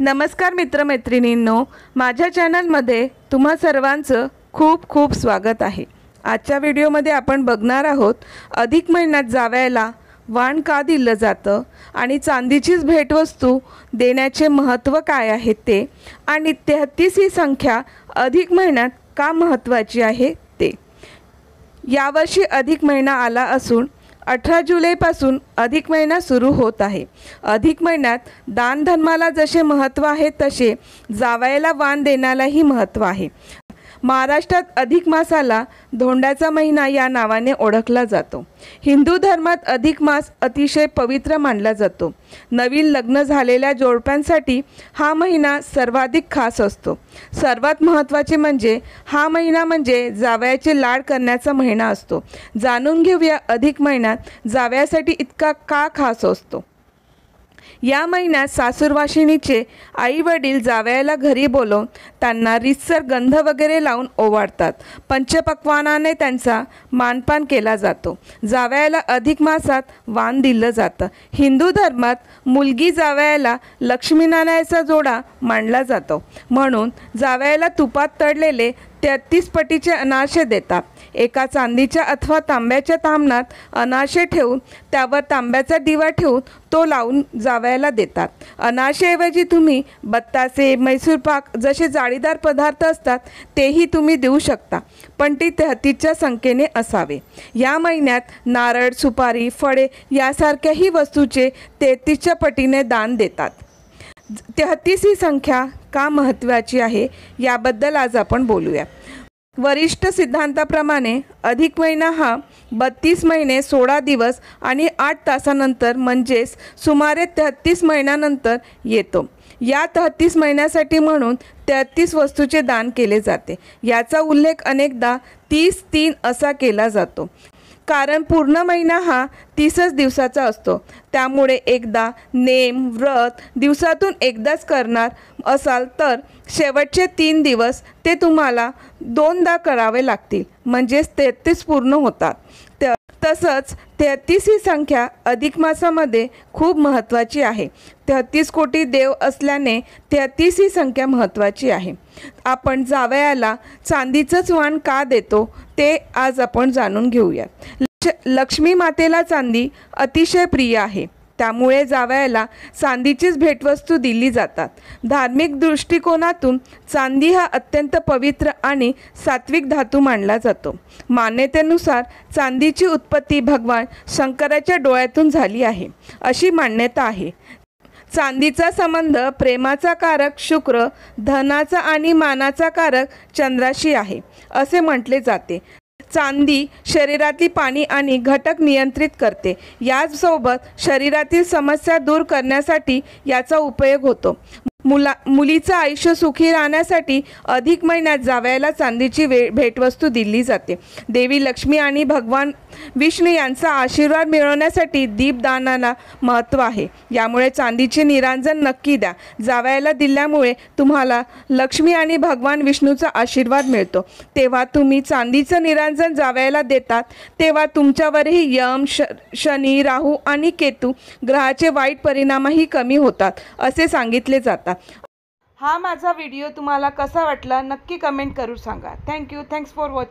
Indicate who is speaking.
Speaker 1: नमस्कार मित्रमैत्रिणींनो माझ्या चॅनलमध्ये तुम्हा सर्वांचं खूप खूप स्वागत आहे आजच्या व्हिडिओमध्ये आपण बघणार आहोत अधिक महिन्यात जावयाला वाण का दिलं जातं आणि चांदीचीच भेटवस्तू देण्याचे महत्त्व काय आहे ते आणि तेहत्तीस ही संख्या अधिक महिन्यात का महत्त्वाची आहे ते यावर्षी अधिक महिना आला असून अठरा जुलैपासून अधिक महिना सुरू होत आहे अधिक महिन्यात दानधर्माला जसे महत्त्व आहे तसे जावायला वाण देण्यालाही महत्त्व आहे महाराष्ट्रात अधिक मासाला धोंड्याचा महिना या नावाने ओळखला जातो हिंदू धर्मात अधिक मास अतिशय पवित्र मानला जातो नवीन लग्न झालेल्या जोडप्यांसाठी हा महिना सर्वाधिक खास असतो सर्वात महत्त्वाचे म्हणजे हा महिना म्हणजे जावयाचे लाड करण्याचा महिना असतो जाणून घेऊया अधिक महिन्यात जावयासाठी इतका का खास असतो या महिन्यात सासूरवाशिणीचे आई वडील जावयाला घरी बोलवून त्यांना रितसर गंध वगैरे लावून ओवाळतात पंचपक्वानाने त्यांचा मानपान केला जातो जावयाला अधिक मासात वाण दिलं जातं हिंदू धर्मात मुलगी जावयाला लक्ष्मीनारायणाचा जोडा मांडला जातो म्हणून जावयाला तुपात तळलेले तेहतीस पटीचे अनाशे देतात एका चांदीच्या अथवा तांब्याच्या तांबणात अनाशे ठेवून त्यावर तांब्याचा दिवा ठेवून तो लावून जावयाला देतात अनाशेऐवजी तुम्ही बत्तासे मैसूरपाक जसे जाळीदार पदार्थ असतात तेही तुम्ही देऊ शकता पण ती तेहतीसच्या संख्येने असावे या महिन्यात नारळ सुपारी फळे यासारख्याही वस्तूचे तेहतीसच्या पटीने दान देतात तेहतीस ही संख्या का महत्त्वाची आहे याबद्दल आज आपण बोलूया वरिष्ठ सिद्धांताप्रमाणे अधिक महिना हा बत्तीस महिने सोळा दिवस आणि आठ तासानंतर म्हणजेच सुमारे तेहतीस महिन्यानंतर येतो या तेहतीस महिन्यासाठी म्हणून तेहतीस वस्तूचे दान केले जाते याचा उल्लेख अनेकदा तीस तीन असा केला जातो कारण पूर्ण महिना हा तीसच दिवसाचा असतो त्यामुळे एकदा नेम व्रत दिवसातून एकदाच करणार असाल तर शेवटचे तीन दिवस ते तुम्हाला दोनदा करावे लागतील म्हणजेच तेहतीस पूर्ण होतात तसंच तेहत्तीस ही संख्या अधिक मासामध्ये खूप महत्त्वाची आहे तेहतीस कोटी देव असल्याने तेहत्तीस ही संख्या महत्त्वाची आहे आपण जावयाला चांदीचंच वाण का देतो ते आज आपण जाणून घेऊयात लक्ष्मी मातेला चांदी अतिशय प्रिय आहे त्यामुळे जावयाला चांदीचीच भेटवस्तू दिली जातात धार्मिक दृष्टिकोनातून चांदी हा अत्यंत पवित्र आणि सात्विक धातू मानला जातो मान्यतेनुसार चांदीची उत्पत्ती भगवान शंकराच्या डोळ्यातून झाली आहे अशी मान्यता आहे चांदीचा संबंध प्रेमाचा कारक शुक्र धनाचा आणि मानाचा कारक चंद्राशी आहे असे म्हटले जाते चांदी शरीरातली पाणी आणि घटक नियंत्रित करते याचसोबत शरीरातील समस्या दूर करण्यासाठी याचा उपयोग होतो मुला मुलीचं आयुष्य सुखी राहण्यासाठी अधिक महिन्यात जावयाला चांदीची वे भेटवस्तू दिली जाते देवी लक्ष्मी आणि भगवान विष्णू यांचा आशीर्वाद मिळवण्यासाठी दीपदानाला महत्त्व आहे यामुळे चांदीचे निरांजन नक्की द्या जावयाला दिल्यामुळे तुम्हाला लक्ष्मी आणि भगवान विष्णूचा आशीर्वाद मिळतो तेव्हा तुम्ही चांदीचं निरांजन जावयाला देतात तेव्हा तुमच्यावरही यम श शनी राहू आणि केतू ग्रहाचे वाईट परिणामही कमी होतात असे सांगितले जातात हा माझा व्हिडिओ तुम्हाला कसा वाटला नक्की कमेंट करू सांगा थँक्यू थँक्स फॉर वॉचिंग